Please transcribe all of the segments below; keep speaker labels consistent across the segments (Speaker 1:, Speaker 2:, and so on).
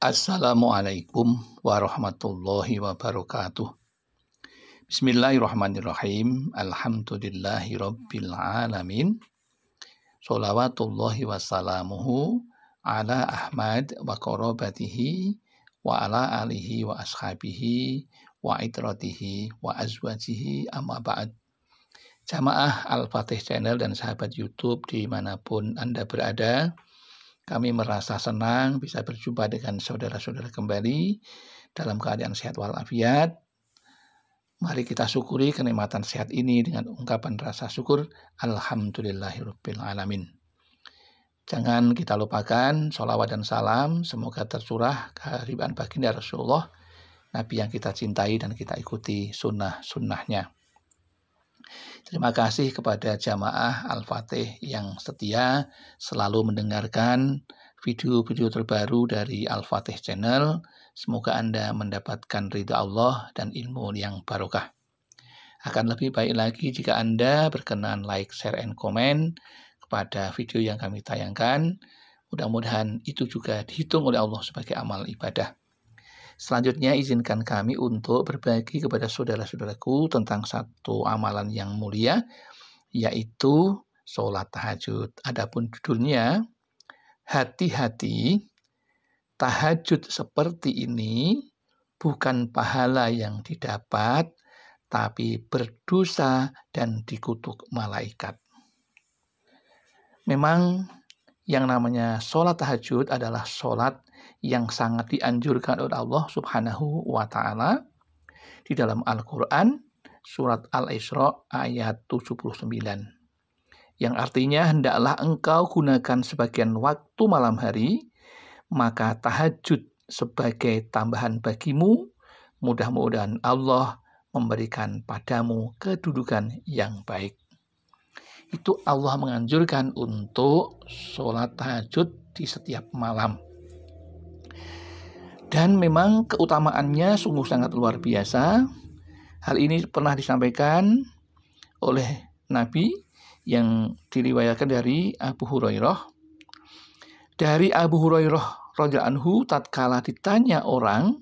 Speaker 1: Assalamualaikum warahmatullahi wabarakatuh. Bismillahirrahmanirrahim. Alhamdulillahi rabbil alamin. Salawatullahi wassalamuhu ala Ahmad wa qarabatihi wa ala alihi wa ashabihi wa itratihi wa azwajihi amma ba'd. Jamaah Al-Fatih Channel dan sahabat YouTube dimanapun Anda berada, kami merasa senang bisa berjumpa dengan saudara-saudara kembali dalam keadaan sehat walafiat. Mari kita syukuri kenikmatan sehat ini dengan ungkapan rasa syukur Alhamdulillahirabbil alamin. Jangan kita lupakan sholawat dan salam semoga tercurah keharibaan baginda Rasulullah Nabi yang kita cintai dan kita ikuti sunnah-sunnahnya. Terima kasih kepada jamaah Al-Fatih yang setia selalu mendengarkan video-video terbaru dari Al-Fatih Channel. Semoga Anda mendapatkan ridha Allah dan ilmu yang barokah. Akan lebih baik lagi jika Anda berkenan like, share, and comment kepada video yang kami tayangkan. Mudah-mudahan itu juga dihitung oleh Allah sebagai amal ibadah. Selanjutnya, izinkan kami untuk berbagi kepada saudara-saudaraku tentang satu amalan yang mulia, yaitu sholat tahajud. Adapun judulnya, hati-hati, tahajud seperti ini bukan pahala yang didapat, tapi berdosa dan dikutuk malaikat. Memang yang namanya sholat tahajud adalah sholat yang sangat dianjurkan oleh Allah Subhanahu wa Ta'ala di dalam Al-Quran, Surat Al-Isra ayat 79. Yang artinya, hendaklah engkau gunakan sebagian waktu malam hari, maka tahajud sebagai tambahan bagimu. Mudah-mudahan Allah memberikan padamu kedudukan yang baik itu Allah menganjurkan untuk sholat tahajud di setiap malam. Dan memang keutamaannya sungguh sangat luar biasa. Hal ini pernah disampaikan oleh Nabi yang diriwayatkan dari Abu Hurairah. Dari Abu Hurairah radhiyallahu anhu tatkala ditanya orang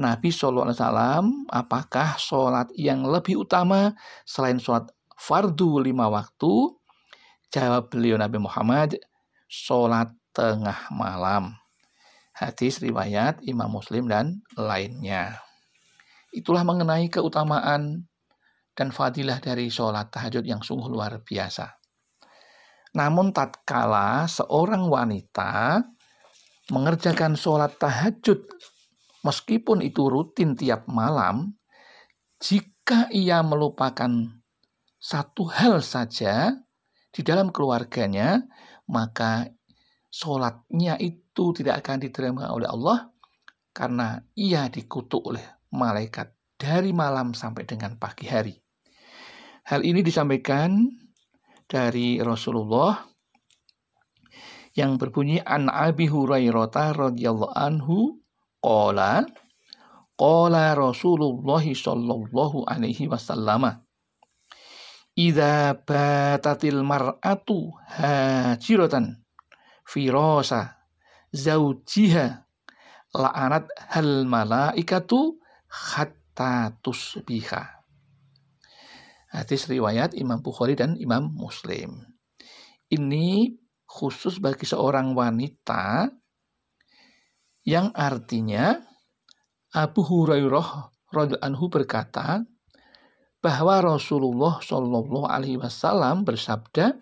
Speaker 1: Nabi Shallallahu Alaihi Wasallam, apakah sholat yang lebih utama selain sholat fardu lima waktu? Jawab beliau Nabi Muhammad, sholat tengah malam. Hadis riwayat Imam Muslim dan lainnya. Itulah mengenai keutamaan dan fadilah dari sholat tahajud yang sungguh luar biasa. Namun tatkala seorang wanita mengerjakan sholat tahajud meskipun itu rutin tiap malam, jika ia melupakan satu hal saja di dalam keluarganya, maka sholatnya itu tidak akan diterima oleh Allah karena ia dikutuk oleh malaikat dari malam sampai dengan pagi hari. Hal ini disampaikan dari Rasulullah yang berbunyi an Abi Hurairah radhiyallahu anhu qala qala Rasulullah sallallahu alaihi wasallam Ida batatil mar'atu hajiratan firosa zaujiha la'anat hal malaikatu hatta tusbiha. Hadis riwayat Imam Bukhari dan Imam Muslim. Ini khusus bagi seorang wanita yang artinya Abu Hurairah radhiyallahu anhu berkata, bahwa Rasulullah Shallallahu Alaihi Wasallam bersabda,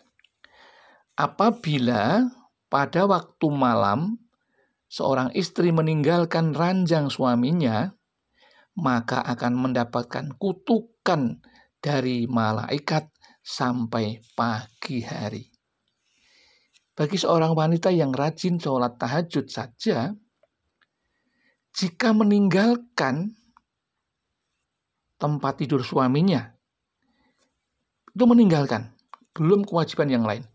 Speaker 1: apabila pada waktu malam seorang istri meninggalkan ranjang suaminya, maka akan mendapatkan kutukan dari malaikat sampai pagi hari. Bagi seorang wanita yang rajin sholat tahajud saja, jika meninggalkan tempat tidur suaminya, itu meninggalkan, belum kewajiban yang lain.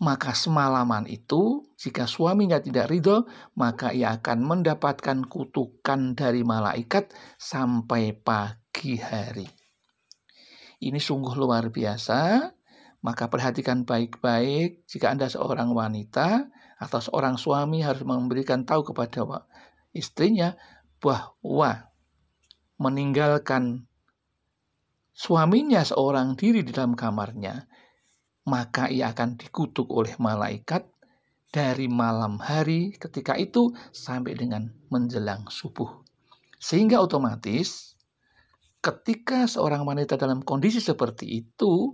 Speaker 1: Maka semalaman itu, jika suaminya tidak ridho, maka ia akan mendapatkan kutukan dari malaikat sampai pagi hari. Ini sungguh luar biasa. Maka perhatikan baik-baik jika Anda seorang wanita atau seorang suami harus memberikan tahu kepada istrinya bahwa meninggalkan suaminya seorang diri di dalam kamarnya, maka ia akan dikutuk oleh malaikat dari malam hari ketika itu sampai dengan menjelang subuh. Sehingga otomatis ketika seorang wanita dalam kondisi seperti itu,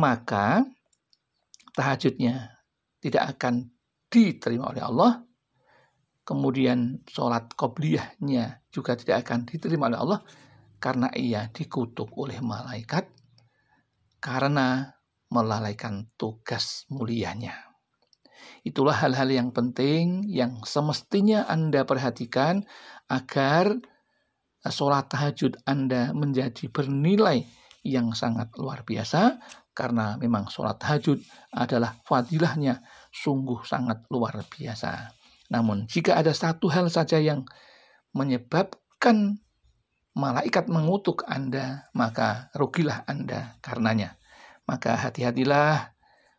Speaker 1: maka tahajudnya tidak akan diterima oleh Allah, kemudian sholat kobliyahnya juga tidak akan diterima oleh Allah, karena ia dikutuk oleh malaikat karena melalaikan tugas mulianya. Itulah hal-hal yang penting yang semestinya Anda perhatikan agar eh, sholat tahajud Anda menjadi bernilai yang sangat luar biasa karena memang sholat tahajud adalah fadilahnya sungguh sangat luar biasa. Namun jika ada satu hal saja yang menyebabkan malaikat mengutuk Anda, maka rugilah Anda karenanya. Maka hati-hatilah,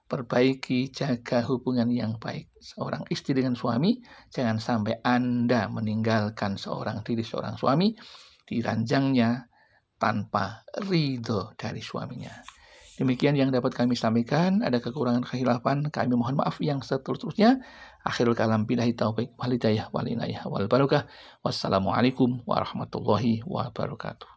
Speaker 1: perbaiki, jaga hubungan yang baik. Seorang istri dengan suami, jangan sampai Anda meninggalkan seorang diri seorang suami di ranjangnya tanpa ridho dari suaminya. Demikian yang dapat kami sampaikan. Ada kekurangan kehilafan, kami mohon maaf yang seterusnya. Akhirul kalam bilahi taufiq walidayah walinayah wal inayah Wassalamualaikum warahmatullahi wabarakatuh.